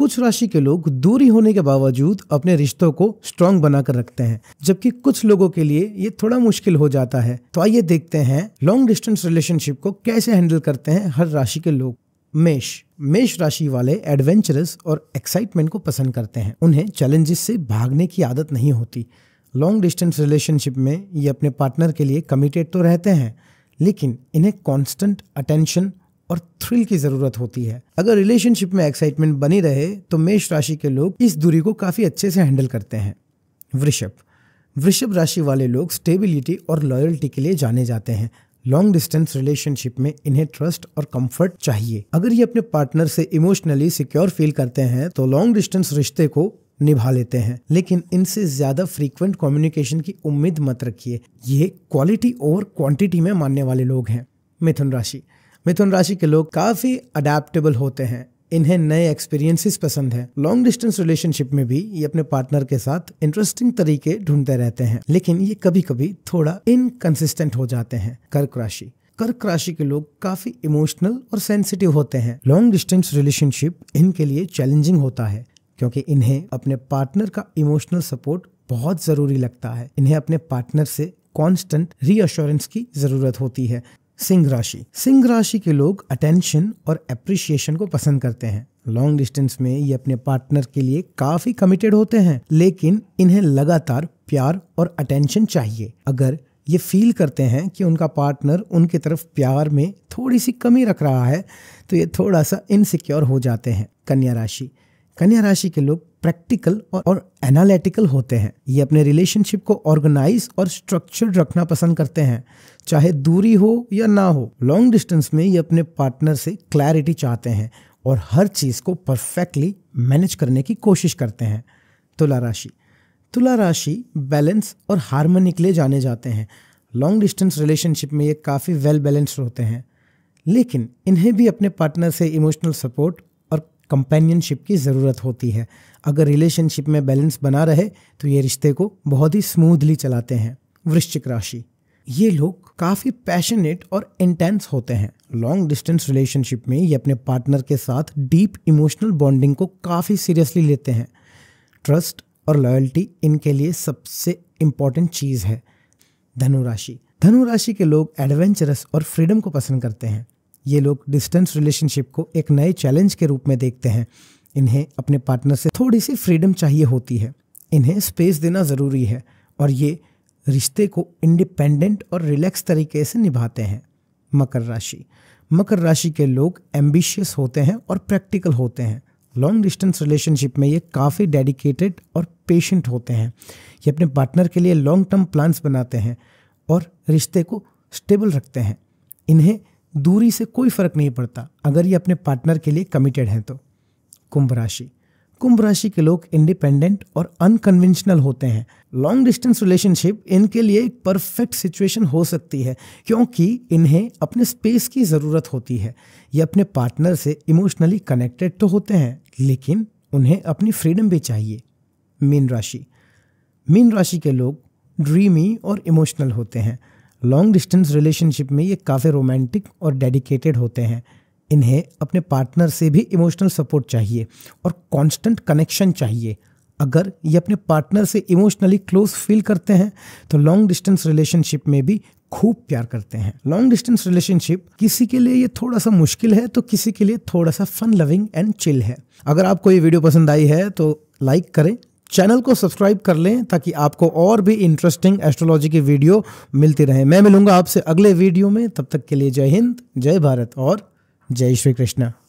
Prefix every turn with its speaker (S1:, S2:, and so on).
S1: कुछ राशि के लोग दूरी होने के बावजूद अपने रिश्तों को स्ट्रांग बनाकर रखते हैं जबकि कुछ लोगों के लिए ये थोड़ा मुश्किल हो जाता है तो आइए देखते हैं लॉन्ग डिस्टेंस रिलेशनशिप को कैसे हैंडल करते हैं हर राशि के लोग मेष मेष राशि वाले एडवेंचरस और एक्साइटमेंट को पसंद करते हैं उन्हें चैलेंजेस से भागने की आदत नहीं होती लॉन्ग डिस्टेंस रिलेशनशिप में ये अपने पार्टनर के लिए कमिटेड तो रहते हैं लेकिन इन्हें कांस्टेंट अटेंशन और थ्रिल की जरूरत होती है अगर रिलेशनशिप में एक्साइटमेंट बनी रहे तो मेष राशि के लोग इस दूरी को काफी अच्छे से हैंडल करते हैं वृषभ वृषभ राशि वाले लोग स्टेबिलिटी और लॉयल्टी के लिए जाने जाते हैं लॉन्ग डिस्टेंस रिलेशनशिप में इन्हें ट्रस्ट और कंफर्ट चाहिए अगर ये अपने पार्टनर से इमोशनली सिक्योर फील करते हैं तो लॉन्ग डिस्टेंस रिश्ते को निभा लेते हैं लेकिन इनसे ज्यादा फ्रीक्वेंट कम्युनिकेशन की उम्मीद मत रखिए ये क्वालिटी और क्वांटिटी में मानने वाले लोग हैं मिथुन राशि मिथुन राशि के लोग काफी अडेप्टेबल होते हैं इन्हें नए एक्सपीरियंसेस पसंद हैं। लॉन्ग डिस्टेंस रिलेशनशिप में भी ये अपने पार्टनर के साथ इंटरेस्टिंग तरीके ढूंढते रहते हैं लेकिन ये कभी कभी थोड़ा इनकंसिस्टेंट हो जाते हैं कर्क राशि कर्क राशि के लोग काफी इमोशनल और सेंसिटिव होते हैं लॉन्ग डिस्टेंस रिलेशनशिप इनके लिए चैलेंजिंग होता है क्योंकि इन्हें अपने पार्टनर का इमोशनल सपोर्ट बहुत जरूरी लगता है इन्हें अपने पार्टनर से कांस्टेंट रीअश्योरेंस की जरूरत होती है सिंह राशि सिंह राशि के लोग अटेंशन और अप्रिशिएशन को पसंद करते हैं लॉन्ग डिस्टेंस में ये अपने पार्टनर के लिए काफी कमिटेड होते हैं लेकिन इन्हें लगातार प्यार और अटेंशन चाहिए अगर ये फील करते हैं कि उनका पार्टनर उनकी तरफ प्यार में थोड़ी सी कमी रख रहा है तो ये थोड़ा सा इनसिक्योर हो जाते हैं कन्या राशि कन्या राशि के लोग प्रैक्टिकल और, एनालिटिकल होते हैं ये अपने रिलेशनशिप को ऑर्गेनाइज और स्ट्रक्चर्ड रखना पसंद करते हैं चाहे दूरी हो या ना हो लॉन्ग डिस्टेंस में ये अपने पार्टनर से क्लैरिटी चाहते हैं और हर चीज़ को परफेक्टली मैनेज करने की कोशिश करते हैं तुला राशि तुला राशि बैलेंस और हारमोनी के लिए जाने जाते हैं लॉन्ग डिस्टेंस रिलेशनशिप में ये काफ़ी वेल बैलेंस्ड होते हैं लेकिन इन्हें भी अपने पार्टनर से इमोशनल सपोर्ट कंपेनियनशिप की ज़रूरत होती है अगर रिलेशनशिप में बैलेंस बना रहे तो ये रिश्ते को बहुत ही स्मूथली चलाते हैं वृश्चिक राशि ये लोग काफ़ी पैशनेट और इंटेंस होते हैं लॉन्ग डिस्टेंस रिलेशनशिप में ये अपने पार्टनर के साथ डीप इमोशनल बॉन्डिंग को काफ़ी सीरियसली लेते हैं ट्रस्ट और लॉयल्टी इनके लिए सबसे इम्पॉर्टेंट चीज़ है धनुराशि धनुराशि के लोग एडवेंचरस और फ्रीडम को पसंद करते हैं ये लोग डिस्टेंस रिलेशनशिप को एक नए चैलेंज के रूप में देखते हैं इन्हें अपने पार्टनर से थोड़ी सी फ्रीडम चाहिए होती है इन्हें स्पेस देना ज़रूरी है और ये रिश्ते को इंडिपेंडेंट और रिलैक्स तरीके से निभाते हैं मकर राशि मकर राशि के लोग एम्बिशियस होते हैं और प्रैक्टिकल होते हैं लॉन्ग डिस्टेंस रिलेशनशिप में ये काफ़ी डेडिकेटेड और पेशेंट होते हैं ये अपने पार्टनर के लिए लॉन्ग टर्म प्लान्स बनाते हैं और रिश्ते को स्टेबल रखते हैं इन्हें दूरी से कोई फर्क नहीं पड़ता अगर ये अपने पार्टनर के लिए कमिटेड हैं तो कुंभ राशि कुंभ राशि के लोग इंडिपेंडेंट और अनकन्वेंशनल होते हैं लॉन्ग डिस्टेंस रिलेशनशिप इनके लिए एक परफेक्ट सिचुएशन हो सकती है क्योंकि इन्हें अपने स्पेस की ज़रूरत होती है ये अपने पार्टनर से इमोशनली कनेक्टेड तो होते हैं लेकिन उन्हें अपनी फ्रीडम भी चाहिए मीन राशि मीन राशि के लोग ड्रीमी और इमोशनल होते हैं लॉन्ग डिस्टेंस रिलेशनशिप में ये काफ़ी रोमांटिक और डेडिकेटेड होते हैं इन्हें अपने पार्टनर से भी इमोशनल सपोर्ट चाहिए और कांस्टेंट कनेक्शन चाहिए अगर ये अपने पार्टनर से इमोशनली क्लोज फील करते हैं तो लॉन्ग डिस्टेंस रिलेशनशिप में भी खूब प्यार करते हैं लॉन्ग डिस्टेंस रिलेशनशिप किसी के लिए ये थोड़ा सा मुश्किल है तो किसी के लिए थोड़ा सा फन लविंग एंड चिल है अगर आपको ये वीडियो पसंद आई है तो लाइक करें चैनल को सब्सक्राइब कर लें ताकि आपको और भी इंटरेस्टिंग एस्ट्रोलॉजी की वीडियो मिलती रहे मैं मिलूंगा आपसे अगले वीडियो में तब तक के लिए जय हिंद जय भारत और जय श्री कृष्णा